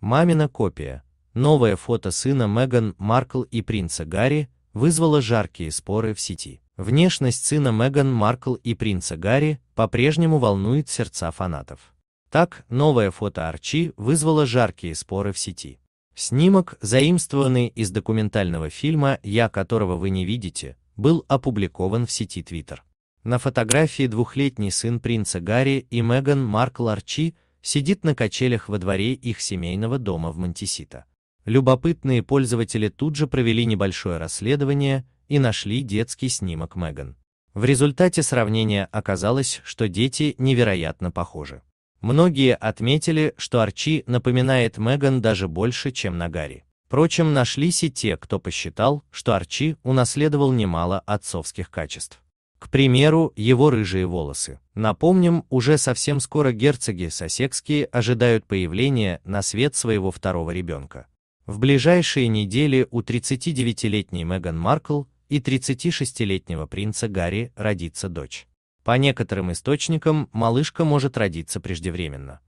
Мамина копия. Новое фото сына Меган Маркл и принца Гарри вызвало жаркие споры в сети. Внешность сына Меган Маркл и принца Гарри по-прежнему волнует сердца фанатов. Так, новое фото Арчи вызвало жаркие споры в сети. Снимок, заимствованный из документального фильма «Я, которого вы не видите», был опубликован в сети Twitter. На фотографии двухлетний сын принца Гарри и Меган Маркл Арчи сидит на качелях во дворе их семейного дома в Монтисито. Любопытные пользователи тут же провели небольшое расследование и нашли детский снимок Меган. В результате сравнения оказалось, что дети невероятно похожи. Многие отметили, что Арчи напоминает Меган даже больше, чем на Гарри. Впрочем, нашлись и те, кто посчитал, что Арчи унаследовал немало отцовских качеств. К примеру, его рыжие волосы. Напомним, уже совсем скоро герцоги сосекские ожидают появления на свет своего второго ребенка. В ближайшие недели у 39-летней Меган Маркл и 36-летнего принца Гарри родится дочь. По некоторым источникам, малышка может родиться преждевременно.